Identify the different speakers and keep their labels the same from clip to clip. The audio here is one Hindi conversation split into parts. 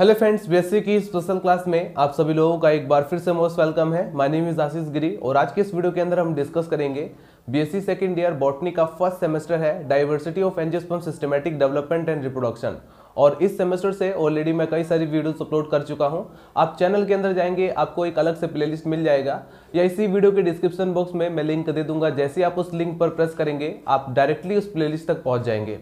Speaker 1: हेलो फ्रेंड्स बीएससी की स्पेशल क्लास में आप सभी लोगों का एक बार फिर से मोस्ट वेलकम है my name is Ashish Giri और आज के इस वीडियो के अंदर हम डिस्कस करेंगे बीएससी सेकेंड ईयर बॉटनी का फर्स्ट सेमेस्टर है diversity of angiosperm systematic development and reproduction और इस सेमेस्टर से ऑलरेडी मैं कई सारी वीडियोस अपलोड कर चुका हूं आप चैनल के अंदर जाएंगे आपको एक अलग से प्लेलिस्ट मिल जाएगा या इसी वीडियो के डिस्क्रिप्शन बॉक्स में मैं लिंक दे दूंगा जैसे आप उस लिंक पर प्रेस करेंगे आप डायरेक्टली उस प्लेलिस्ट तक पहुंच जाएंगे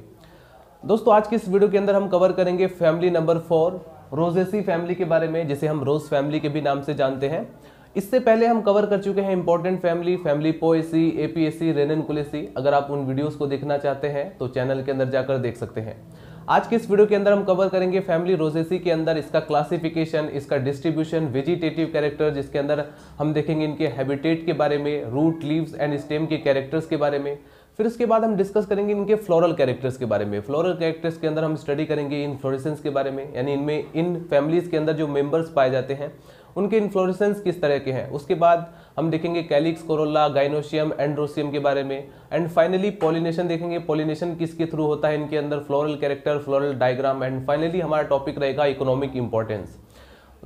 Speaker 1: दोस्तों आज की इस वीडियो के अंदर हम कवर करेंगे family number four Rosaceae family के बारे में जिसे हम रोज फैमिली के भी नाम से जानते हैं इससे पहले हम कवर कर चुके हैं important family family Poaceae Apiaceae Ranunculaceae अगर आप उन वीडियोस को देखना चाहते हैं तो चैनल के अंदर जाकर देख सकते हैं आज के इस वीडियो के अंदर हम कवर करेंगे फैमिली रोजेसी के अंदर इसका क्लासिफिकेशन इसका डिस्ट्रीब्यूशन वेजिटेटिव कैरेक्टर जिसके अंदर हम देखेंगे इनके हैबिटेट के बारे में रूट लीव्स एंड स्टेम के कैरेक्टर्स के बारे में फिर उसके बाद हम डिस्कस करेंगे इनके फ्लोरल कैरेक्टर्स के बारे में फ्लोरल कैरेक्टर्स के अंदर हम स्टडी करेंगे इन्फ्लोरेसेंस के बारे में यानी इनमें इन फैमिलीज़ के अंदर जो मेम्बर्स पाए जाते हैं उनके इन्फ्लोरेसेंस किस तरह के हैं उसके बाद हम देखेंगे कैलिक्स कोरोला गाइनोशियम एंड्रोसियम के बारे में एंड फाइनली पॉलिनेशन देखेंगे पॉलिनेशन किसके थ्रू होता है इनके अंदर floral character floral diagram and finally हमारा टॉपिक रहेगा इकोनॉमिक इंपॉर्टेंस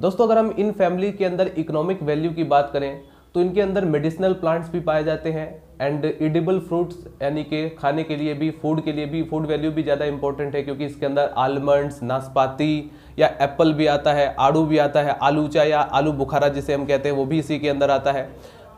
Speaker 1: दोस्तों अगर हम इन फैमिली के अंदर इकोनॉमिक वैल्यू की बात करें तो इनके अंदर मेडिसिनल प्लांट्स भी पाए जाते हैं एंड इडिबल फ्रूट्स यानी कि खाने के लिए भी फूड के लिए भी फूड वैल्यू भी ज़्यादा इंपॉर्टेंट है क्योंकि इसके अंदर आलमंड्स नाशपाती या एप्पल भी आता है आड़ू भी आता है आलू चाय या आलू बुखारा जिसे हम कहते हैं वो भी इसी के अंदर आता है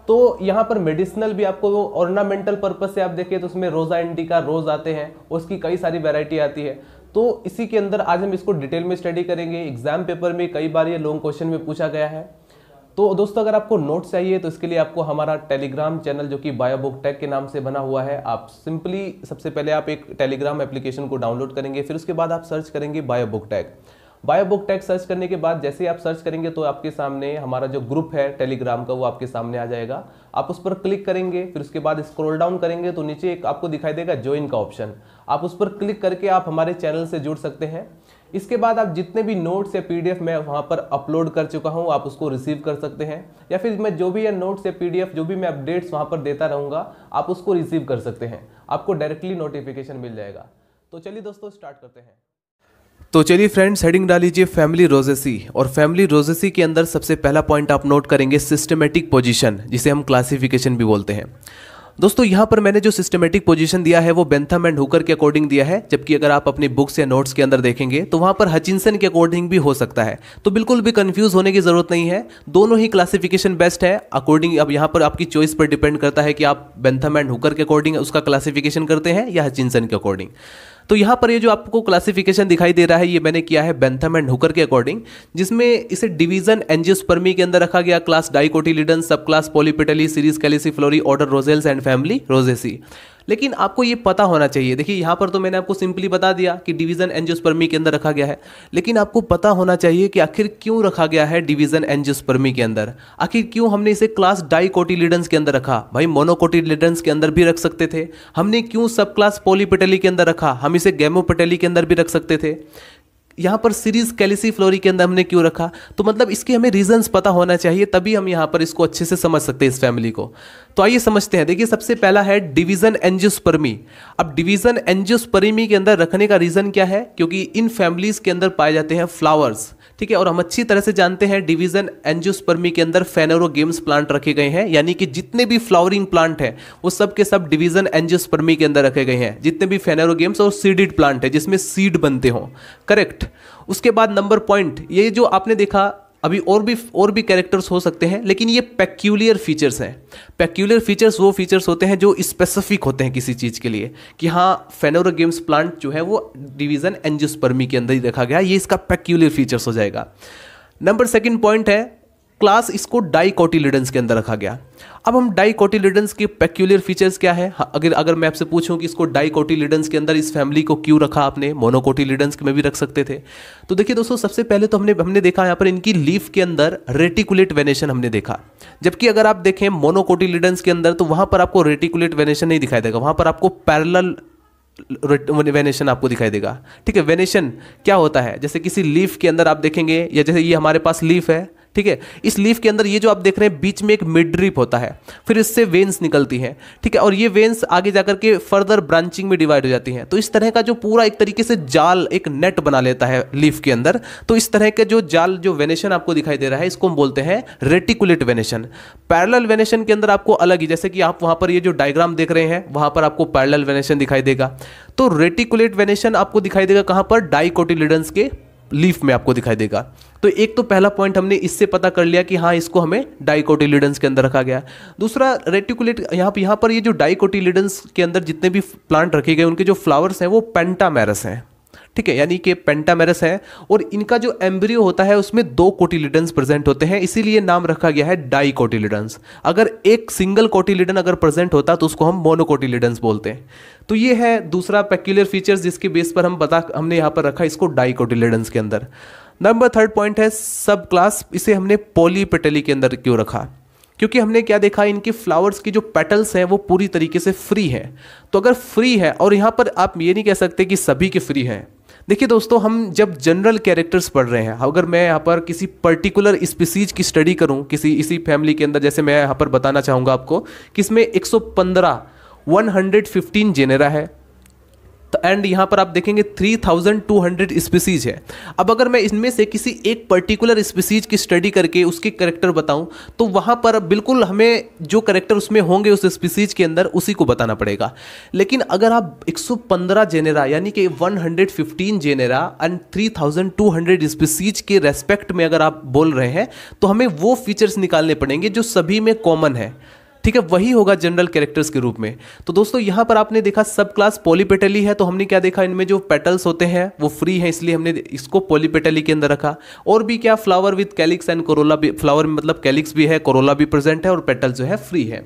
Speaker 1: तो यहाँ पर मेडिसिनल भी आपको ऑर्नामेंटल पर्पज से आप देखिए तो उसमें रोज़ा का रोज़ आते हैं उसकी कई सारी वेराइटी आती है तो इसी के अंदर आज हम इसको डिटेल में स्टडी करेंगे एग्जाम पेपर में कई बार ये लॉन्ग क्वेश्चन में पूछा गया है तो दोस्तों अगर आपको नोट्स चाहिए तो इसके लिए आपको हमारा टेलीग्राम चैनल जो कि बायोबुक टेक के नाम से बना हुआ है आप सिंपली सबसे पहले आप एक टेलीग्राम एप्लीकेशन को डाउनलोड करेंगे फिर उसके बाद आप सर्च करेंगे Biobook tech Biobook tag search करने के बाद जैसे ही आप सर्च करेंगे तो आपके सामने हमारा जो ग्रुप है टेलीग्राम का वो आपके सामने आ जाएगा आप उस पर क्लिक करेंगे फिर उसके बाद स्क्रॉल डाउन करेंगे तो नीचे एक आपको दिखाई देगा ज्वाइन का ऑप्शन आप उस पर क्लिक करके आप हमारे चैनल से जुड़ सकते हैं इसके बाद आप जितने भी नोट्स या पीडीएफ मैं वहाँ पर अपलोड कर चुका हूँ आप उसको रिसीव कर सकते हैं या फिर मैं जो भी या नोट्स या पीडीएफ जो भी मैं अपडेट्स वहाँ पर देता रहूँगा आप उसको रिसीव कर सकते हैं आपको डायरेक्टली नोटिफिकेशन मिल जाएगा तो चलिए दोस्तों स्टार्ट करते हैं तो चलिए फ्रेंड्स हेडिंग डालीजिए फैमिली रोजेसी और फैमिली रोजेसी के अंदर सबसे पहला पॉइंट आप नोट करेंगे सिस्टमेटिक पोजीशन जिसे हम क्लासिफिकेशन भी बोलते हैं दोस्तों यहां पर मैंने जो सिस्टमेटिक पोजीशन दिया है वो बेंथम एंड हुकर के अकॉर्डिंग दिया है जबकि अगर आप अपनी बुक्स या नोट्स के अंदर देखेंगे तो वहां पर हचिनसन के अकॉर्डिंग भी हो सकता है तो बिल्कुल भी कंफ्यूज होने की जरूरत नहीं है दोनों ही क्लासिफिकेशन बेस्ट है अकॉर्डिंग अब यहाँ पर आपकी चॉइस पर डिपेंड करता है कि आप बेंथम एंड हुकर के अकॉर्डिंग उसका क्लासिफिकेशन करते हैं या हचिनसन के अकॉर्डिंग तो यहाँ पर ये जो आपको क्लासिफिकेशन दिखाई दे रहा है ये मैंने किया है बेंथम एंड हुकर के अकॉर्डिंग जिसमें इसे डिवीजन एनजियोस्पर्मी के अंदर रखा गया class dicotyledon subclass polypetalae series calyciflorae order Rosales and family Rosaceae लेकिन आपको ये पता होना चाहिए देखिए यहाँ पर तो मैंने आपको सिंपली बता दिया कि डिवीज़न एनजियोस्पर्मी के अंदर रखा गया है लेकिन आपको पता होना चाहिए कि आखिर क्यों रखा गया है डिवीज़न एनजियोस्पर्मी के अंदर आखिर क्यों हमने इसे क्लास डाइकोटिलिडन्स के अंदर रखा भाई मोनोकोटिलिडन्स के अंदर भी रख सकते थे हमने क्यों सब क्लास पोलीपेटली के अंदर रखा हम इसे गैमोपेटली के अंदर भी रख सकते थे यहाँ पर सीरीज कैलिसी फ्लोरी के अंदर हमने क्यों रखा तो मतलब इसके हमें रीजंस पता होना चाहिए तभी हम यहाँ पर इसको अच्छे से समझ सकते हैं इस फैमिली को तो आइए समझते हैं देखिए सबसे पहला है डिवीजन एंजियोस्पर्मी अब डिवीजन एंजियोस्पर्मी के अंदर रखने का रीजन क्या है क्योंकि इन फैमिलीज के अंदर पाए जाते हैं फ्लावर्स ठीक है और हम अच्छी तरह से जानते हैं डिवीजन एंजियोस्पर्मी के अंदर फेनेरो गेम्स प्लांट रखे गए हैं यानी कि जितने भी फ्लावरिंग प्लांट है वो सब के सब डिवीजन एंजियोस्पर्मी के अंदर रखे गए हैं जितने भी फेनेरो गेम्स और सीडिड प्लांट है जिसमें सीड बनते हों करेक्ट उसके बाद नंबर पॉइंट ये जो आपने देखा अभी और भी और भी कैरेक्टर्स हो सकते हैं लेकिन ये पैक्यूलियर फीचर्स हैं पैक्यूलियर फीचर्स वो फीचर्स होते हैं जो स्पेसिफिक होते हैं किसी चीज़ के लिए कि हाँ फेनोरोगेम्स गेम्स प्लांट जो है वो डिवीज़न एनजियोस्पर्मी के अंदर ही रखा गया ये इसका पैक्यूलियर फीचर्स हो जाएगा नंबर सेकेंड पॉइंट है क्लास इसको डाइकोटिलिडन्स के अंदर रखा गया अब हम डाइकोटिलिडन्स के पेक्यूलियर फीचर्स क्या है हाँ, अगर अगर मैं आपसे पूछूं कि इसको डाइकोटिलिडन्स के अंदर इस फैमिली को क्यों रखा आपने मोनोकोटिलिडन्स में भी रख सकते थे तो देखिए दोस्तों सबसे पहले तो हमने हमने देखा यहाँ पर इनकी लीफ के अंदर रेटिकुलेट वेनेशन हमने देखा जबकि अगर आप देखें मोनोकोटिलिडन्स के अंदर तो वहाँ पर आपको रेटिकुलेट वेनेशन नहीं दिखाई देगा वहाँ पर आपको पैरल वेनेशन आपको दिखाई देगा ठीक है वेनेशन क्या होता है जैसे किसी लीफ के अंदर आप देखेंगे या जैसे ये हमारे पास लीफ है ठीक है इस लीफ के अंदर ये जो आप देख रहे हैं बीच में एक मिडरिप होता है फिर इससे वेन्स निकलती हैं ठीक है और ये वेन्स आगे जाकर के फर्दर ब्रांचिंग में डिवाइड हो जाती हैं तो इस तरह का जो पूरा एक तरीके से जाल एक नेट बना लेता है लीफ के अंदर तो इस तरह के जो जाल जो वेनेशन आपको दिखाई दे रहा है इसको हम बोलते हैं रेटिकुलेट वेनेशन पैरल वेनेशन के अंदर आपको अलग ही जैसे कि आप वहां पर ये जो डायग्राम देख रहे हैं वहां पर आपको पैरल वेनेशन दिखाई देगा तो रेटिकुलेट वेनेशन आपको दिखाई देगा कहां पर डाइकोटिलिडन्स के लीफ में आपको दिखाई देगा तो एक तो पहला पॉइंट हमने इससे पता कर लिया कि हाँ इसको हमें डाइकोटिलिडेंस के अंदर रखा गया दूसरा रेटिकुलेट यहाँ यहाँ पर ये जो डाइकोटिलिडेंस के अंदर जितने भी प्लांट रखे गए उनके जो फ्लावर्स हैं वो पेंटामैरस हैं ठीक है यानी कि पेंटामेरस है और इनका जो एम्ब्रियो होता है उसमें दो कोटिलिडन प्रेजेंट होते हैं इसीलिए नाम रखा गया है डाई कोटिलिडन अगर एक सिंगल कोटिलिडन अगर प्रेजेंट होता तो उसको हम मोनोकोटिलिडन बोलते हैं तो ये है दूसरा पेक्यूलर फीचर जिसके बेस पर हम बता हमने यहाँ पर रखा इसको डाई कोटिलिडन के अंदर नंबर थर्ड पॉइंट है सब क्लास इसे हमने पोलीपेटली के अंदर क्यों रखा क्योंकि हमने क्या देखा इनके फ्लावर्स की जो पेटल्स हैं वो पूरी तरीके से फ्री हैं तो अगर फ्री है और यहाँ पर आप ये नहीं कह सकते कि सभी के फ्री हैं देखिए दोस्तों हम जब जनरल कैरेक्टर्स पढ़ रहे हैं अगर मैं यहाँ पर किसी पर्टिकुलर स्पीसीज की स्टडी करूँ किसी इसी फैमिली के अंदर जैसे मैं यहाँ पर बताना चाहूँगा आपको कि इसमें 115 115 जेनेरा है एंड तो यहाँ पर आप देखेंगे 3200 स्पीसीज है अब अगर मैं इनमें से किसी एक पर्टिकुलर स्पीसीज की स्टडी करके उसके करेक्टर बताऊँ तो वहाँ पर बिल्कुल हमें जो करेक्टर उसमें होंगे उस स्पीसीज के अंदर उसी को बताना पड़ेगा लेकिन अगर आप 115 जेनेरा यानी कि 115 जेनेरा एंड 3200 स्पीसीज के रेस्पेक्ट में अगर आप बोल रहे हैं तो हमें वो फीचर्स निकालने पड़ेंगे जो सभी में कॉमन है ठीक है वही होगा जनरल कैरेक्टर्स के रूप में तो दोस्तों यहां पर आपने देखा सब क्लास पॉलीपेटली है तो हमने क्या देखा इनमें जो पेटल्स होते हैं वो फ्री है इसलिए हमने इसको पॉलीपेटली के अंदर रखा और भी क्या flower with calyx and corolla भी फ्लावर मतलब कैलिक्स भी है कोरोला भी प्रेजेंट है और पेटल जो है फ्री है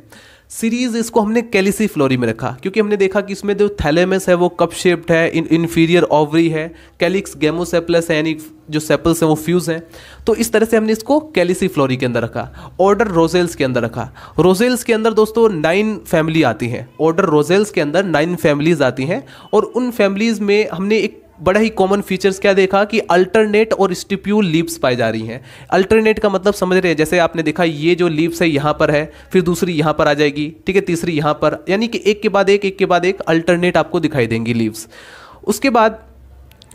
Speaker 1: सीरीज इसको हमने कैलिसी फ्लोरी में रखा क्योंकि हमने देखा कि इसमें जो थैलेमस है वो कप शेप्ड है इन इन्फीरियर ओवरी है कैलिक्स गेमोसेपलस है यानी जो सेपल्स हैं वो फ्यूज हैं तो इस तरह से हमने इसको कैलिसी फ्लोरी के अंदर रखा ऑर्डर रोजेल्स के अंदर रखा रोजेल्स के अंदर दोस्तों नाइन फैमिली आती हैं ऑर्डर रोजेल्स के अंदर नाइन फैमिलीज आती हैं और उन फैमिलीज़ में हमने एक बड़ा ही कॉमन फीचर्स क्या देखा कि अल्टरनेट और स्टिप्यूल लीव्स पाई जा रही हैं अल्टरनेट का मतलब समझ रहे हैं जैसे आपने देखा ये जो लीव्स है यहाँ पर है फिर दूसरी यहाँ पर आ जाएगी ठीक है तीसरी यहाँ पर यानी कि एक के बाद एक एक के बाद एक अल्टरनेट आपको दिखाई देंगी लीव्स उसके बाद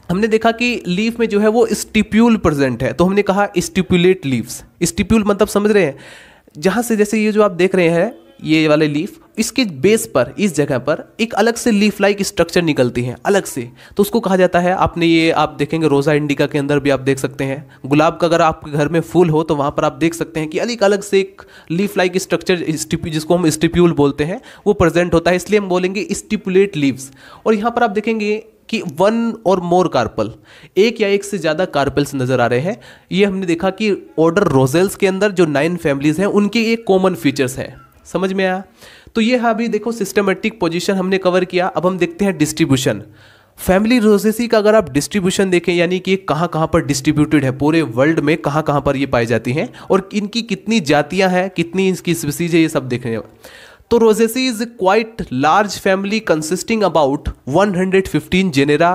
Speaker 1: हमने देखा कि लीफ में जो है वो स्टिप्यूल प्रेजेंट है तो हमने कहा स्टिप्यूलेट लीव्स स्टिप्यूल मतलब समझ रहे हैं जहाँ से जैसे ये जो आप देख रहे हैं ये वाले लीफ इसके बेस पर इस जगह पर एक अलग से लीफ लाइक स्ट्रक्चर निकलती है अलग से तो उसको कहा जाता है आपने ये आप देखेंगे रोज़ा इंडिका के अंदर भी आप देख सकते हैं गुलाब का अगर आपके घर में फूल हो तो वहाँ पर आप देख सकते हैं कि अलग अलग से एक लीफ लाइक स्ट्रक्चर जिसको हम स्टिप्यूल बोलते हैं वो प्रेजेंट होता है इसलिए हम बोलेंगे स्टिपुलेट लीव्स और यहाँ पर आप देखेंगे कि वन और मोर कार्पल एक या एक से ज़्यादा कार्पल्स नज़र आ रहे हैं ये हमने देखा कि ऑर्डर रोजेल्स के अंदर जो नाइन फैमिलीज़ हैं उनके ये कॉमन फीचर्स हैं समझ में आया तो ये हाँ अभी देखो सिस्टमेटिक पोजीशन हमने कवर किया अब हम देखते हैं डिस्ट्रीब्यूशन फैमिली रोजेसी का अगर आप डिस्ट्रीब्यूशन देखें यानी कि कहाँ कहाँ पर डिस्ट्रीब्यूटेड है पूरे वर्ल्ड में कहाँ कहाँ पर ये पाई जाती हैं और इनकी कितनी जातियाँ हैं कितनी इसकी स्पीसीज है ये सब देखने तो Rosaceae is quite large family consisting about 115 genera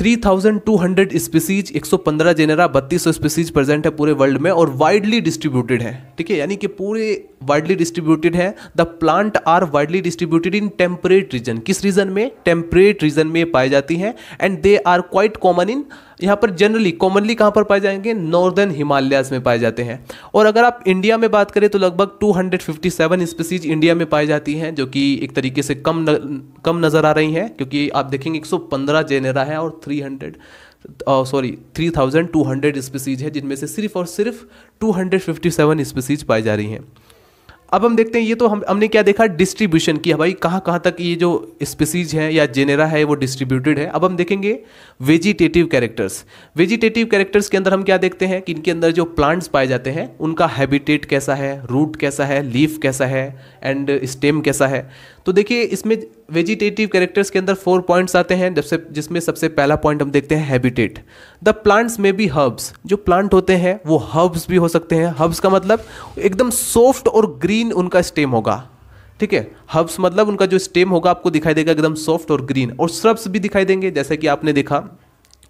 Speaker 1: 3200 species 115 genera 3200 species present है पूरे वर्ल्ड में और वाइडली डिस्ट्रीब्यूटेड है ठीक है यानी कि पूरे वाइडली डिस्ट्रीब्यूटेड है the plant are widely distributed in temperate region किस रीजन में टेम्परेट रीजन में पाई जाती हैं and they are quite common in यहाँ पर जनरली कॉमनली कहाँ पर पाए जाएंगे नॉर्दर्न हिमालयाज में पाए जाते हैं और अगर आप इंडिया में बात करें तो लगभग 257 स्पीसीज इंडिया में पाई जाती हैं जो कि एक तरीके से कम न, कम नज़र आ रही हैं क्योंकि आप देखेंगे 115 जेनेरा है और 300 sorry three thousand two hundred species है जिनमें से सिर्फ और सिर्फ two hundred fifty seven species पाई जा रही हैं अब हम देखते हैं ये तो हम हमने क्या देखा डिस्ट्रीब्यूशन की भाई कहाँ कहाँ तक ये जो स्पीसीज हैं या जेनेरा है वो डिस्ट्रीब्यूटेड है अब हम देखेंगे वेजिटेटिव कैरेक्टर्स वेजिटेटिव कैरेक्टर्स के अंदर हम क्या देखते हैं कि इनके अंदर जो प्लांट्स पाए जाते हैं उनका हैबिटेट कैसा है रूट कैसा है लीफ कैसा है एंड स्टेम कैसा है तो देखिए इसमें वेजिटेटिव कैरेक्टर्स के अंदर फोर पॉइंट्स आते हैं जब से जिसमें सबसे पहला पॉइंट हम देखते हैं हैबिटेट द प्लांट्स में बी हर्ब्स जो प्लांट होते हैं वो हर्ब्स भी हो सकते हैं हर्ब्स का मतलब एकदम सॉफ्ट और ग्रीन उनका स्टेम होगा ठीक है हर्ब्स मतलब उनका जो स्टेम होगा आपको दिखाई देगा एकदम सॉफ्ट और ग्रीन और श्रब्स भी दिखाई देंगे जैसे कि आपने देखा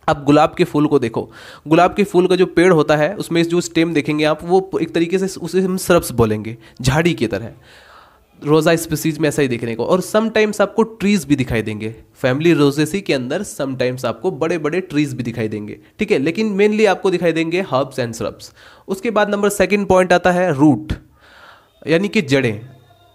Speaker 1: अब गुलाब के फूल को देखो गुलाब के फूल का जो पेड़ होता है उसमें जो स्टेम देखेंगे आप वो एक तरीके से उसे हम श्रब्स बोलेंगे झाड़ी की तरह रोज़ा स्पीसीज में ऐसा ही देखने को और समटाइम्स आपको ट्रीज़ भी दिखाई देंगे फैमिली रोजेसी के अंदर समटाइम्स आपको बड़े बड़े ट्रीज़ भी दिखाई देंगे ठीक है लेकिन मेनली आपको दिखाई देंगे हर्ब्स एंड श्रब्स उसके बाद नंबर सेकेंड पॉइंट आता है रूट यानी कि जड़ें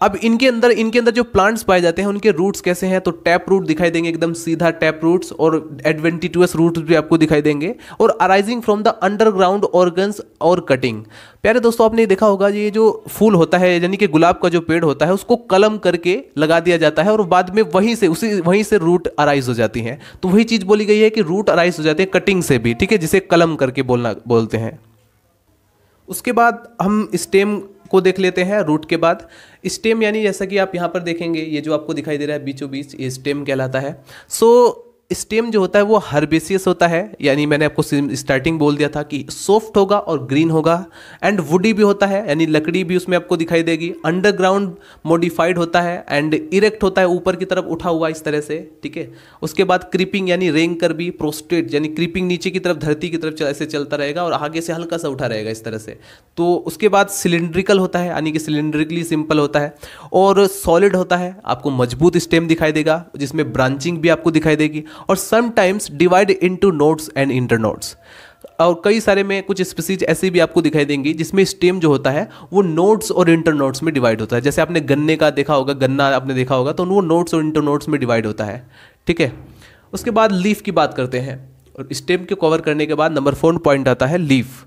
Speaker 1: अब इनके अंदर इनके अंदर जो प्लांट्स पाए जाते हैं उनके रूट्स कैसे हैं तो टैप रूट दिखाई देंगे एकदम सीधा टैप रूट्स और एडवेंटिटूस रूट्स भी आपको दिखाई देंगे और arising from the underground organs और कटिंग प्यारे दोस्तों आपने देखा होगा ये जो फूल होता है यानी कि गुलाब का जो पेड़ होता है उसको कलम करके लगा दिया जाता है और बाद में वहीं से उसी वहीं से रूट अराइज हो जाती है तो वही चीज़ बोली गई है कि रूट अराइज हो जाते हैं कटिंग से भी ठीक है जिसे कलम करके बोलना बोलते हैं उसके बाद हम स्टेम को देख लेते हैं रूट के बाद स्टेम यानी जैसा कि आप यहाँ पर देखेंगे ये जो आपको दिखाई दे रहा है बीचों बीच ये स्टेम कहलाता है सो so, स्टेम जो होता है वो हर्बेसियस होता है यानी मैंने आपको स्टार्टिंग बोल दिया था कि सॉफ्ट होगा और ग्रीन होगा एंड वुडी भी होता है यानी लकड़ी भी उसमें आपको दिखाई देगी अंडरग्राउंड मॉडिफाइड होता है एंड इरेक्ट होता है ऊपर की तरफ उठा हुआ इस तरह से ठीक है उसके बाद क्रीपिंग यानी रेंग कर भी प्रोस्टेट यानी क्रीपिंग नीचे की तरफ धरती की तरफ ऐसे चलता रहेगा और आगे से हल्का सा उठा रहेगा इस तरह से तो उसके बाद सिलेंड्रिकल होता है यानी कि सिलेंड्रिकली सिंपल होता है और सॉलिड होता है आपको मजबूत स्टेम दिखाई देगा जिसमें ब्रांचिंग भी आपको दिखाई देगी और sometimes divide into nodes and internodes और कई सारे में कुछ स्पीसीज ऐसी भी आपको दिखाई देंगी जिसमें स्टेम जो होता है वो नोट्स और इंटर नोट्स में डिवाइड होता है जैसे आपने गन्ने का देखा होगा गन्ना आपने देखा होगा तो वो नोट्स और इंटर नोट्स में डिवाइड होता है ठीक है उसके बाद लीफ की बात करते हैं और स्टेम को कवर करने के बाद नंबर फोर पॉइंट आता है लीफ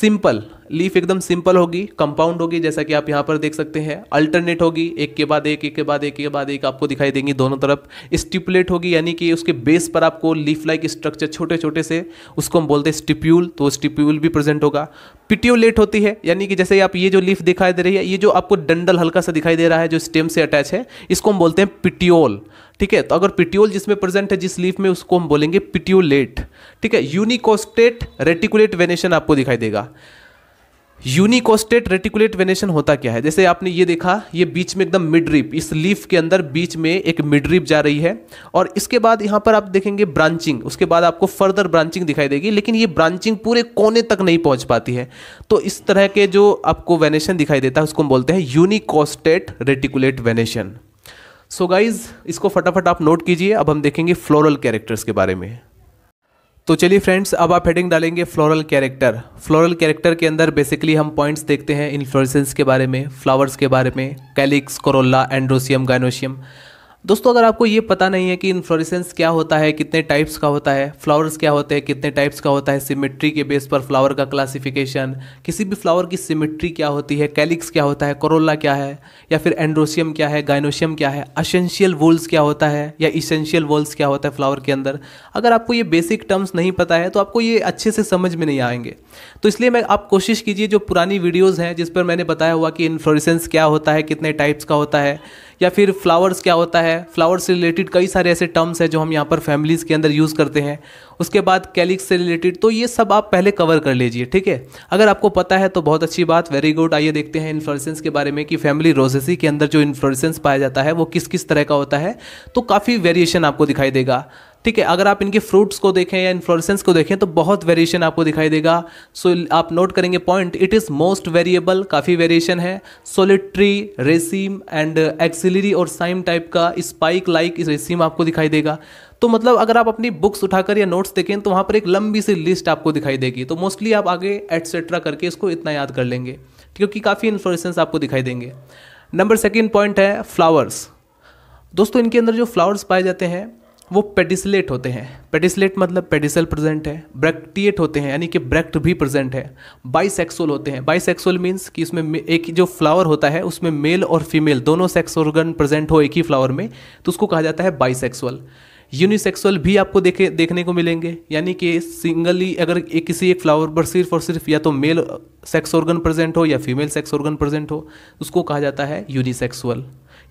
Speaker 1: सिंपल लीफ एकदम सिंपल होगी कंपाउंड होगी जैसा कि आप यहाँ पर देख सकते हैं अल्टरनेट होगी एक के बाद एक एक के बाद एक के बाद एक आपको दिखाई देंगी दोनों तरफ स्टिपुलेट होगी यानी कि उसके बेस पर आपको लीफ लाइक स्ट्रक्चर छोटे छोटे से उसको हम बोलते हैं स्टिप्यूल तो स्टिप्यूल भी प्रेजेंट होगा पिट्यूलेट होती है यानी कि जैसे आप ये जो लीफ दिखाई दे रही है ये जो आपको डंडल हल्का सा दिखाई दे रहा है जो स्टेम से अटैच है इसको हम बोलते हैं पिट्योल ठीक है तो अगर पिट्योल जिसमें प्रेजेंट है जिस लीफ में उसको हम बोलेंगे पिट्यूलेट ठीक है यूनिकोस्टेट रेटिकुलेट वेनेशन आपको दिखाई देगा यूनिकोस्टेट रेटिकुलेट वेनेशन होता क्या है जैसे आपने ये देखा ये बीच में एकदम मिडरिप इस लीफ के अंदर बीच में एक मिडरिप जा रही है और इसके बाद यहाँ पर आप देखेंगे ब्रांचिंग उसके बाद आपको फर्दर ब्रांचिंग दिखाई देगी लेकिन ये ब्रांचिंग पूरे कोने तक नहीं पहुँच पाती है तो इस तरह के जो आपको वेनेशन दिखाई देता है उसको हम बोलते हैं unicostate reticulate venation so guys इसको फटाफट आप नोट कीजिए अब हम देखेंगे फ्लोरल कैरेक्टर्स के बारे में तो चलिए फ्रेंड्स अब आप हेडिंग डालेंगे फ्लोरल कैरेक्टर फ्लोरल कैरेक्टर के अंदर बेसिकली हम पॉइंट्स देखते हैं इन्फ्लोरेसेंस के बारे में फ्लावर्स के बारे में कैलिक्स कोरोला एंड्रोसियम गाइनोशियम दोस्तों अगर आपको ये पता नहीं है कि इन्फ्लोरेसेंस क्या होता है कितने टाइप्स का होता है फ्लावर्स क्या होते हैं कितने टाइप्स का होता है सिमेट्री के बेस पर फ्लावर का क्लासिफिकेशन किसी भी फ्लावर की सिमेट्री क्या होती है कैलिक्स क्या होता है करोला क्या है या फिर एंड्रोशियम क्या है गाइनोशियम क्या है असेंशियल वोल्स क्या होता है या इसेंशियल वोल्स क्या होता है फ्लावर के अंदर अगर आपको ये बेसिक टर्म्स नहीं पता है तो आपको ये अच्छे से समझ में नहीं आएंगे तो इसलिए मैं आप कोशिश कीजिए जो पुरानी वीडियोज़ हैं जिस पर मैंने बताया हुआ कि इन्फ्लोरेसेंस क्या होता है कितने टाइप्स का होता है या फिर फ्लावर्स क्या होता है फ्लावर्स से रिलेटेड कई सारे ऐसे टर्म्स हैं जो हम यहाँ पर फैमिलीज़ के अंदर यूज़ करते हैं उसके बाद कैलिक्स से रिलेटेड तो ये सब आप पहले कवर कर लीजिए ठीक है अगर आपको पता है तो बहुत अच्छी बात वेरी गुड आइए देखते हैं इन्फ्लोरेसेंस के बारे में कि फैमिली रोजेसी के अंदर जो इन्फ्लोरेसेंस पाया जाता है वो किस किस तरह का होता है तो काफ़ी वेरिएशन आपको दिखाई देगा ठीक है अगर आप इनके फ्रूट्स को देखें या इन्फ्लोरेसेंस को देखें तो बहुत वेरिएशन आपको दिखाई देगा सो so, आप नोट करेंगे point it is most variable काफ़ी वेरिएशन है सोलिट्री रेसिम एंड एक्सिलरी और साइम टाइप का स्पाइक लाइक रेसिम आपको दिखाई देगा तो मतलब अगर आप अपनी बुक्स उठाकर या नोट्स देखें तो वहाँ पर एक लंबी सी लिस्ट आपको दिखाई देगी तो मोस्टली आप आगे एटसेट्रा करके इसको इतना याद कर लेंगे क्योंकि काफ़ी इन्फ्लोरेसेंस आपको दिखाई देंगे नंबर सेकेंड पॉइंट है फ्लावर्स दोस्तों इनके अंदर जो फ्लावर्स पाए जाते हैं वो पेडिसलेट होते हैं पेडिसलेट मतलब पेडिसल प्रेजेंट है ब्रैक्टिएट होते हैं यानी कि ब्रैक्ट भी प्रेजेंट है बाइसेक्सुअल होते हैं बाइसेक्सुअल मीन्स कि उसमें एक जो फ्लावर होता है उसमें मेल और फीमेल दोनों सेक्स ऑर्गन प्रेजेंट हो एक ही फ्लावर में तो उसको कहा जाता है बाइसेक्सुअल यूनिसेक्सुअल भी आपको देखे देखने को मिलेंगे यानी कि सिंगली अगर एक किसी एक फ्लावर पर सिर्फ और सिर्फ या तो मेल सेक्स ऑर्गन प्रेजेंट हो या फीमेल सेक्स ऑर्गन प्रेजेंट हो उसको कहा जाता है यूनिसेक्सुअल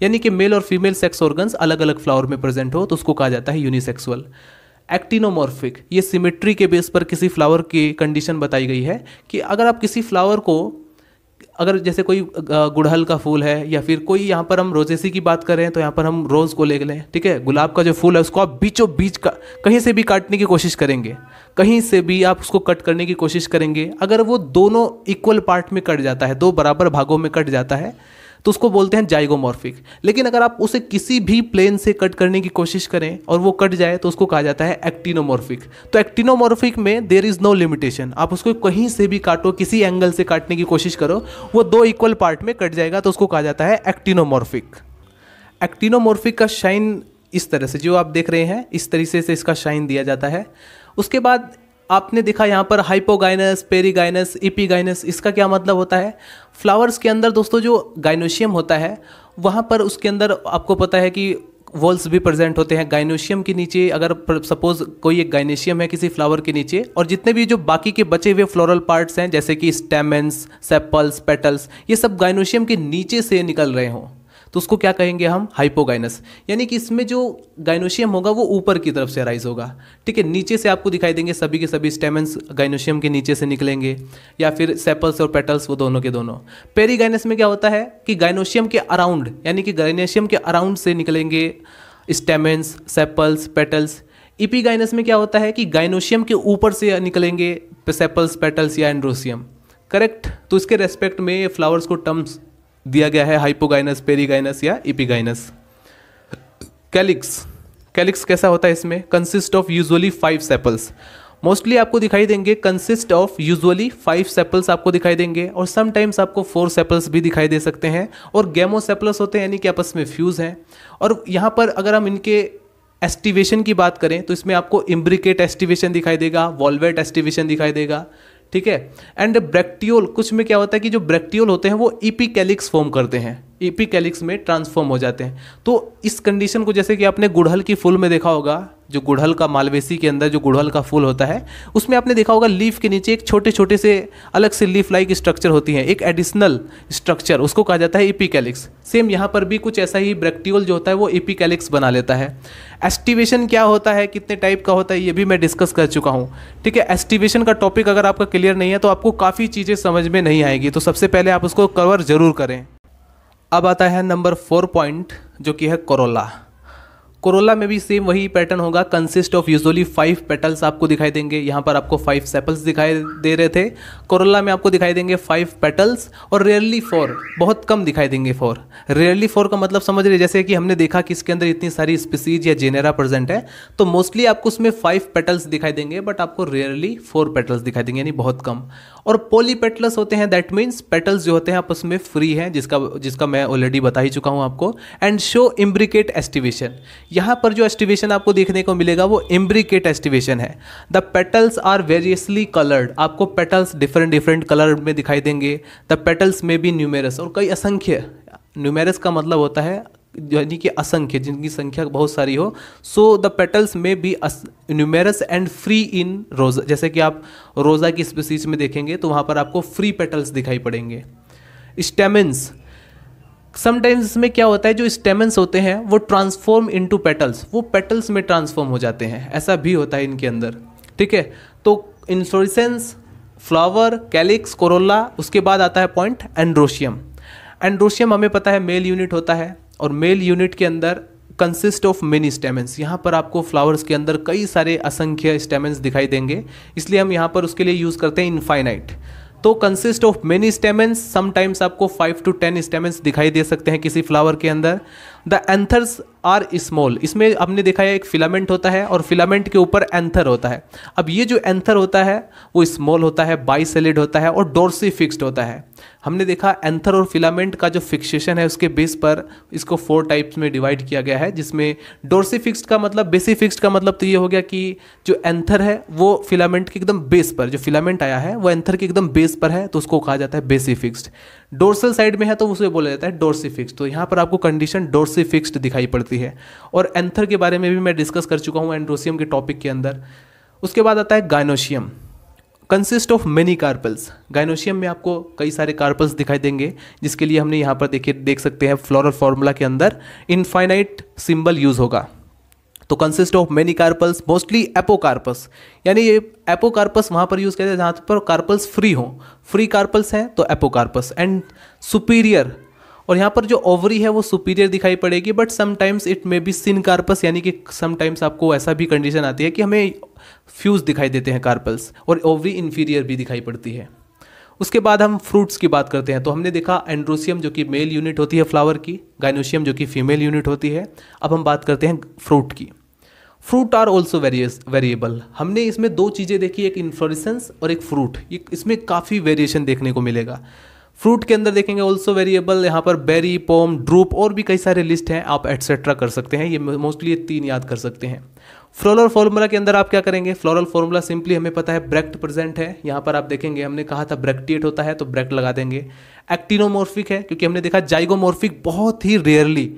Speaker 1: यानी कि मेल और फीमेल सेक्स ऑर्गन्स अलग अलग फ्लावर में प्रेजेंट हो तो उसको कहा जाता है यूनिसेक्सुअल एक्टिनोमॉर्फिक ये सिमेट्री के बेस पर किसी फ्लावर की कंडीशन बताई गई है कि अगर आप किसी फ्लावर को अगर जैसे कोई गुड़हल का फूल है या फिर कोई यहाँ पर हम रोजेसी की बात करें तो यहाँ पर हम रोज़ को ले लें ठीक है गुलाब का जो फूल है उसको आप बीचों बीच का कहीं से भी काटने की कोशिश करेंगे कहीं से भी आप उसको कट करने की कोशिश करेंगे अगर वो दोनों इक्वल पार्ट में कट जाता है दो बराबर भागों में कट जाता है तो उसको बोलते हैं जाइगोमॉर्फिक लेकिन अगर आप उसे किसी भी प्लेन से कट करने की कोशिश करें और वो कट जाए तो उसको कहा जाता है एक्टिनोमॉर्फिक तो एक्टिनोमॉर्फिक में देर इज़ नो लिमिटेशन आप उसको कहीं से भी काटो किसी एंगल से काटने की कोशिश करो वो दो इक्वल पार्ट में कट जाएगा तो उसको कहा जाता है एक्टिनोमॉर्फिक एक्टिनोमॉर्फिक का शाइन इस तरह से जो आप देख रहे हैं इस तरीके से इसका शाइन दिया जाता है उसके बाद आपने देखा यहाँ पर हाइपोगाइनस पेरीगाइनस इपीगाइनस इसका क्या मतलब होता है फ्लावर्स के अंदर दोस्तों जो गाइनोशियम होता है वहाँ पर उसके अंदर आपको पता है कि वॉल्स भी प्रेजेंट होते हैं गाइनोशियम के नीचे अगर सपोज कोई एक गाइनेशियम है किसी फ्लावर के नीचे और जितने भी जो बाकी के बचे हुए फ्लोरल पार्ट्स हैं जैसे कि स्टेमेंस सेपल्स पेटल्स ये सब गाइनोशियम के नीचे से निकल रहे हों तो उसको क्या कहेंगे हम हाइपोगाइनस यानी कि इसमें जो गाइनोशियम होगा वो ऊपर की तरफ से राइज होगा ठीक है नीचे से आपको दिखाई देंगे सभी के सभी स्टेमेंस गाइनोशियम के नीचे से निकलेंगे या फिर सेपल्स और पेटल्स वो दोनों के दोनों पेरीगाइनस में क्या होता है कि गाइनोशियम के अराउंड यानी कि गाइनोशियम के अराउंड से निकलेंगे स्टेमेंस सेपल्स पेटल्स इपीगाइनस में क्या होता है कि गाइनोशियम के ऊपर से निकलेंगे सेपल्स पेटल्स या एंड्रोशियम करेक्ट तो इसके रेस्पेक्ट में फ्लावर्स को टर्म्स दिया गया है हाइपोगाइनस पेरीगाइनस या इपिगाइनस कैलिक्स कैलिक्स कैसा होता है इसमें consist of usually five sepals mostly आपको दिखाई देंगे consist of usually five sepals आपको दिखाई देंगे और समटाइम्स आपको फोर सेपल्स भी दिखाई दे सकते हैं और गैमोसेपल्स होते हैं यानी कि आपस में फ्यूज़ हैं और यहाँ पर अगर हम इनके एस्टिवेशन की बात करें तो इसमें आपको इम्ब्रिकेट एस्टिवेशन दिखाई देगा वॉल्वेट एस्टिवेशन दिखाई देगा ठीक है एंड ब्रेक्टियोल कुछ में क्या होता है कि जो ब्रेक्टियोल होते हैं वो ईपीकैलिक्स फॉर्म करते हैं ईपीकैलिक्स में ट्रांसफॉर्म हो जाते हैं तो इस कंडीशन को जैसे कि आपने गुड़हल की फूल में देखा होगा जो गुड़हल का मालवेसी के अंदर जो गुड़हल का फूल होता है उसमें आपने देखा होगा लीफ के नीचे एक छोटे छोटे से अलग से लीफ लाइक स्ट्रक्चर होती है एक एडिशनल स्ट्रक्चर उसको कहा जाता है इपिकैलिक्स सेम यहाँ पर भी कुछ ऐसा ही ब्रेक्टियोल जो होता है वो इपिकैलिक्स बना लेता है एस्टिवेशन क्या होता है कितने टाइप का होता है ये भी मैं डिस्कस कर चुका हूँ ठीक है एस्टिवेशन का टॉपिक अगर आपका क्लियर नहीं है तो आपको काफ़ी चीज़ें समझ में नहीं आएगी तो सबसे पहले आप उसको कवर ज़रूर करें अब आता है नंबर फोर पॉइंट जो कि है कोरोला कोरोला में भी सेम वही पैटर्न होगा consist of usually five petals आपको दिखाई देंगे यहाँ पर आपको फाइव सेपल्स दिखाई दे रहे थे कोरोला में आपको दिखाई देंगे फाइव पेटल्स और रेयरली फोर बहुत कम दिखाई देंगे फोर रेयरली फोर का मतलब समझ रहे जैसे कि हमने देखा कि इसके अंदर इतनी सारी स्पीसीज या जेनेरा प्रेजेंट है तो मोस्टली आपको उसमें फाइव पेटल्स दिखाई देंगे बट आपको रेयरली फोर पेटल्स दिखाई देंगे यानी बहुत कम और पोली पेटल्स होते हैं दैट मीन्स पेटल्स जो होते हैं आपस में फ्री हैं जिसका जिसका मैं ऑलरेडी बता ही चुका हूँ आपको एंड शो इम्ब्रिकेट एस्टिवेशन यहाँ पर जो एस्टिवेशन आपको देखने को मिलेगा वो एम्ब्रिकेट एस्टिवेशन है the petals are variously coloured आपको पेटल्स डिफरेंट डिफरेंट कलर में दिखाई देंगे द पेटल्स में भी न्यूमेरस और कई असंख्य न्यूमेरस का मतलब होता है यानी कि असंख्य जिनकी संख्या बहुत सारी हो so the petals may be numerous and free in Rosa जैसे कि आप रोज़ा की स्पीसीज में देखेंगे तो वहाँ पर आपको फ्री पेटल्स दिखाई पड़ेंगे स्टेमिन्स समटाइम्स इसमें क्या होता है जो स्टेमेंस होते हैं वो ट्रांसफॉर्म इनटू पेटल्स वो पेटल्स में ट्रांसफॉर्म हो जाते हैं ऐसा भी होता है इनके अंदर ठीक है तो इंसोरिसेंस फ्लावर कैलिक्स कोरोला उसके बाद आता है पॉइंट एंड्रोशियम एंड्रोशियम हमें पता है मेल यूनिट होता है और मेल यूनिट के अंदर कंसिस्ट ऑफ मेनी स्टेमेंस यहाँ पर आपको फ्लावर्स के अंदर कई सारे असंख्य स्टेमेंस दिखाई देंगे इसलिए हम यहाँ पर उसके लिए यूज़ करते हैं इनफाइनाइट तो consist of many stamens sometimes आपको फाइव टू टेन स्टेमेंस दिखाई दे सकते हैं किसी फ्लावर के अंदर द एंथर्स आर स्मॉल इसमें आपने देखा है एक फिलामेंट होता है और फिलामेंट के ऊपर एंथर होता है अब ये जो एंथर होता है वो स्मॉल होता है बाइसेलिड होता है और डोरसी फिक्स्ड होता है हमने देखा एंथर और फिलामेंट का जो फिक्सेशन है उसके बेस पर इसको फोर टाइप्स में डिवाइड किया गया है जिसमें डोरसी फिक्स्ड का मतलब बेसी फिक्स्ड का मतलब तो ये हो गया कि जो एंथर है वो फिलामेंट के एकदम बेस पर जो फिलामेंट आया है वो एंथर के एकदम बेस पर है तो उसको कहा जाता है बेसी फिक्स्ड डोरसल साइड में है तो उसे बोला जाता है डोरसी फिक्स तो यहाँ पर आपको कंडीशन डोरसी से फिक्स्ड दिखाई पड़ती है और एंथर के बारे में भी मैं डिस्कस कर चुका हूँ एंड्रोसियम के टॉपिक के अंदर उसके बाद आता है gynoecium consist of many carpels gynoecium में आपको कई सारे कार्पल्स दिखाई देंगे जिसके लिए हमने यहाँ पर देखिए देख सकते हैं फ्लोरल फार्मूला के अंदर इनफाइनाइट सिंबल यूज़ होगा तो consist of many carpels mostly apocarpous यानी ये एपोकार्पस वहाँ पर यूज़ करते हैं जहाँ पर कार्पल्स फ्री हों फ्री कार्पल्स हैं तो एपोकार्पस एंड सुपीरियर और यहाँ पर जो ओवरी है वो सुपीरियर दिखाई पड़ेगी but sometimes it may be syncarpous यानी कि समटाइम्स आपको ऐसा भी कंडीशन आती है कि हमें फ्यूज दिखाई देते हैं कार्पल्स और ओवरी इन्फीरियर भी दिखाई पड़ती है उसके बाद हम फ्रूट्स की बात करते हैं तो हमने देखा एंड्रोसियम जो कि मेल यूनिट होती है फ्लावर की गाइनोशियम जो कि फीमेल यूनिट होती है अब हम बात करते हैं फ्रूट की fruit are also various variable हमने इसमें दो चीज़ें देखी एक इन्फ्लोरिसेंस और एक फ्रूट ये इसमें काफ़ी वेरिएशन देखने को मिलेगा फ्रूट के अंदर देखेंगे ऑल्सो वेरिएबल यहाँ पर बेरी पोम ड्रूप और भी कई सारे लिस्ट हैं आप एट्सेट्रा कर सकते हैं ये मोस्टली ये तीन याद कर सकते हैं फ्लोरल फॉर्मूला के अंदर आप क्या करेंगे फ्लोरल फॉर्मूला सिंपली हमें पता है ब्रेक्ट प्रेजेंट है यहाँ पर आप देखेंगे हमने कहा था ब्रेक्टिएट होता है तो ब्रेक्ट लगा देंगे एक्टिनोमोर्फिक है क्योंकि हमने देखा जाइगोमॉर्फिक बहुत ही रेयरली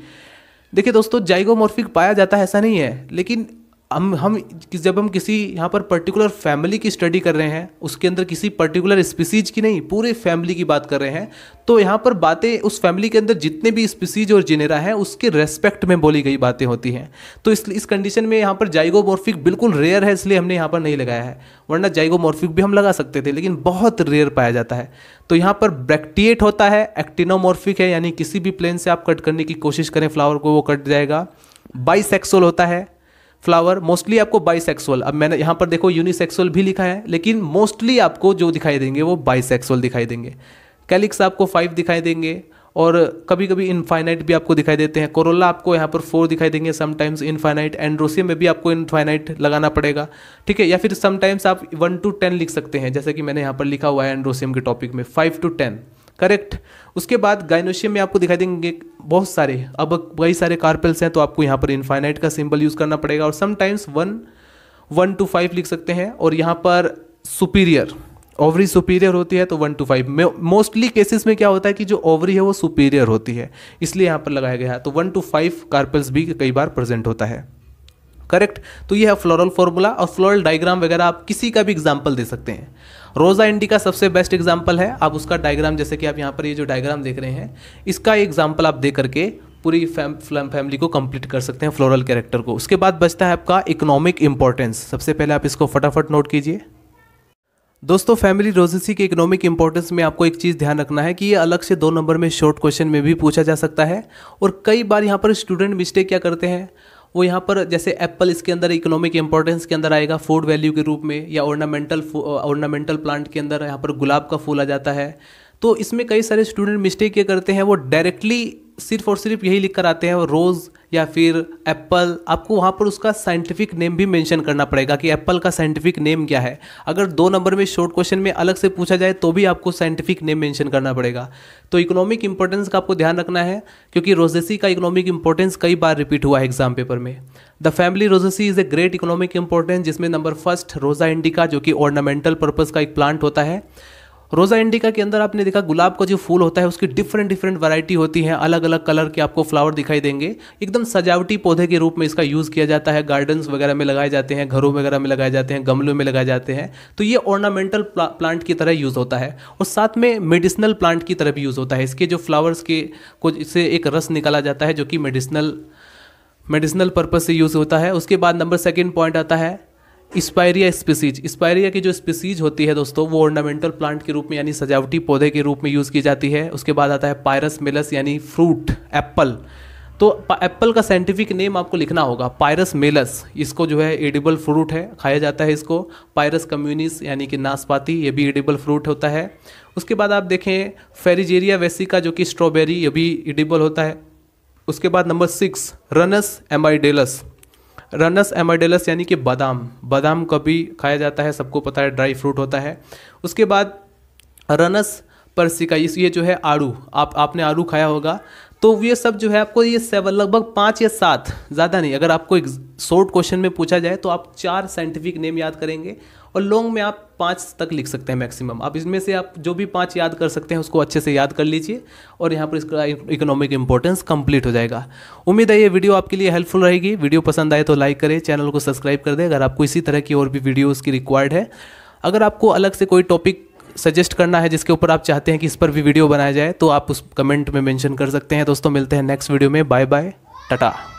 Speaker 1: देखिए दोस्तों जाइगोमोर्फिक पाया जाता है ऐसा नहीं है लेकिन हम हम जब हम किसी यहाँ पर पर्टिकुलर फैमिली की स्टडी कर रहे हैं उसके अंदर किसी पर्टिकुलर स्पीसीज की नहीं पूरे फैमिली की बात कर रहे हैं तो यहाँ पर बातें उस फैमिली के अंदर जितने भी स्पीसीज और जिनेरा हैं उसके रेस्पेक्ट में बोली गई बातें होती हैं तो इस इस कंडीशन में यहाँ पर जाइगोमॉर्फिक बिल्कुल रेयर है इसलिए हमने यहाँ पर नहीं लगाया है वरना जाइगोमॉर्फिक भी हम लगा सकते थे लेकिन बहुत रेयर पाया जाता है तो यहाँ पर ब्रैक्टिएट होता है एक्टिनोमोर्फिक है यानी किसी भी प्लेन से आप कट करने की कोशिश करें फ्लावर को वो कट जाएगा बाइसेक्सुअल होता है फ्लावर मोस्टली आपको बाइसेक्सुअल अब मैंने यहाँ पर देखो यूनिसेक्सुअल भी लिखा है लेकिन मोस्टली आपको जो दिखाई देंगे वो बाइसेक्सुअल दिखाई देंगे कैलिक्स आपको फाइव दिखाई देंगे और कभी कभी इनफाइनाइट भी आपको दिखाई देते हैं कोरोला आपको यहाँ पर फोर दिखाई देंगे समटाइम्स इनफाइनाइट एंड्रोसियम में भी आपको इनफाइनाइट लगाना पड़ेगा ठीक है या फिर समटाइम्स आप वन टू टेन लिख सकते हैं जैसे कि मैंने यहाँ पर लिखा हुआ है एंड्रोसियम के टॉपिक में फाइव टू टेन करेक्ट उसके बाद गाइनोशियम में आपको दिखाई देंगे बहुत सारे अब कई सारे कार्पल्स हैं तो आपको यहाँ पर इन्फाइनाइट का सिंबल यूज़ करना पड़ेगा और sometimes one one two five लिख सकते हैं और यहाँ पर सुपीरियर ओवरी सुपीरियर होती है तो one two five mostly cases में क्या होता है कि जो ओवरी है वो सुपीरियर होती है इसलिए यहाँ पर लगाया गया है तो वन टू फाइव कार्पेल्स भी कई बार प्रेजेंट होता है करेक्ट तो ये है फ्लोरल फॉर्मूला और फ्लोरल डायग्राम वगैरह आप किसी का भी एग्जाम्पल दे सकते हैं रोजा इंडी का सबसे बेस्ट एग्जाम्पल है आप उसका डायग्राम जैसे कि आप यहाँ पर ये जो डायग्राम देख रहे हैं इसका एग्जाम्पल आप दे करके पूरी फैम फैमिली को कंप्लीट कर सकते हैं फ्लोरल कैरेक्टर को उसके बाद बचता है आपका इकोनॉमिक इंपॉर्टेंस सबसे पहले आप इसको फटाफट नोट कीजिए दोस्तों फैमिली रोजेसी के इकोनॉमिक इंपॉर्टेंस में आपको एक चीज़ ध्यान रखना है कि ये अलग से दो नंबर में शॉर्ट क्वेश्चन में भी पूछा जा सकता है और कई बार यहाँ पर स्टूडेंट मिस्टेक क्या करते हैं वो यहाँ पर जैसे एप्पल इसके अंदर इकोनॉमिक इंपॉर्टेंस के अंदर आएगा फूड वैल्यू के रूप में या ऑर्नामेंटल ऑर्नामेंटल प्लांट के अंदर यहाँ पर गुलाब का फूल आ जाता है तो इसमें कई सारे स्टूडेंट मिस्टेक ये करते हैं वो डायरेक्टली सिर्फ और सिर्फ यही लिख कर आते हैं रोज़ या फिर एप्पल आपको वहाँ पर उसका साइंटिफिक नेम भी मेंशन करना पड़ेगा कि एप्पल का साइंटिफिक नेम क्या है अगर दो नंबर में शॉर्ट क्वेश्चन में अलग से पूछा जाए तो भी आपको साइंटिफिक नेम मेंशन करना पड़ेगा तो इकोनॉमिक इंपॉर्टेंस का आपको ध्यान रखना है क्योंकि रोजेसी का इकोनॉमिक इंपॉर्टेंस कई बार रिपीट हुआ है एग्जाम पेपर में the family Rosaceae is a great economic importance जिसमें नंबर फर्स्ट रोजा इंडिका जो कि ऑर्नामेंटल पर्पज़ का एक प्लांट होता है रोज़ा इंडिका के अंदर आपने देखा गुलाब का जो फूल होता है उसकी डिफरेंट डिफरेंट वैरायटी होती है अलग अलग कलर के आपको फ्लावर दिखाई देंगे एकदम सजावटी पौधे के रूप में इसका यूज़ किया जाता है गार्डन्स वगैरह में लगाए जाते हैं घरों वगैरह में लगाए जाते हैं गमलों में लगाए जाते हैं तो ये ऑर्नामेंटल प्लांट की तरह यूज़ होता है और साथ में मेडिसिनल प्लांट की तरह भी यूज़ होता है इसके जो फ्लावर्स के को इससे एक रस निकाला जाता है जो कि मेडिसिनल मेडिसिनल पर्पज़ से यूज़ होता है उसके बाद नंबर सेकेंड पॉइंट आता है स्पायरिया स्पीसीज स्पायरिया की जो स्पीसीज होती है दोस्तों वो ऑर्नामेंटल प्लांट के रूप में यानी सजावटी पौधे के रूप में यूज़ की जाती है उसके बाद आता है पायरस मेलस यानी फ्रूट एप्पल तो एप्पल का साइंटिफिक नेम आपको लिखना होगा पायरस मेलस इसको जो है एडिबल फ्रूट है खाया जाता है इसको पायरस कम्युनिस यानी कि नाशपाती ये भी एडिबल फ्रूट होता है उसके बाद आप देखें फेरिजेरिया वेसिका जो कि स्ट्रॉबेरी ये भी एडिबल होता है उसके बाद number six Prunus amygdalus Prunus amygdalus यानी कि बादाम बादाम कभी खाया जाता है सबको पता है ड्राई फ्रूट होता है उसके बाद रनस परसिका ये जो है आड़ू आप आपने आड़ू खाया होगा तो ये सब जो है आपको ये सेवन लगभग पाँच या सात ज़्यादा नहीं अगर आपको एक शॉर्ट क्वेश्चन में पूछा जाए तो आप चार साइंटिफिक नेम याद करेंगे और लॉन्ग में आप पाँच तक लिख सकते हैं मैक्सिमम आप इसमें से आप जो भी पाँच याद कर सकते हैं उसको अच्छे से याद कर लीजिए और यहाँ पर इसका इकोनॉमिक इंपॉर्टेंस कंप्लीट हो जाएगा उम्मीद है ये वीडियो आपके लिए हेल्पफुल रहेगी वीडियो पसंद आए तो लाइक करें चैनल को सब्सक्राइब कर दें अगर आपको इसी तरह की और भी वीडियोज़ की रिक्वायर्ड है अगर आपको अलग से कोई टॉपिक सजेस्ट करना है जिसके ऊपर आप चाहते हैं कि इस पर भी वीडियो बनाया जाए तो आप उस कमेंट में मेंशन कर सकते हैं दोस्तों मिलते हैं नेक्स्ट वीडियो में बाय बाय टाटा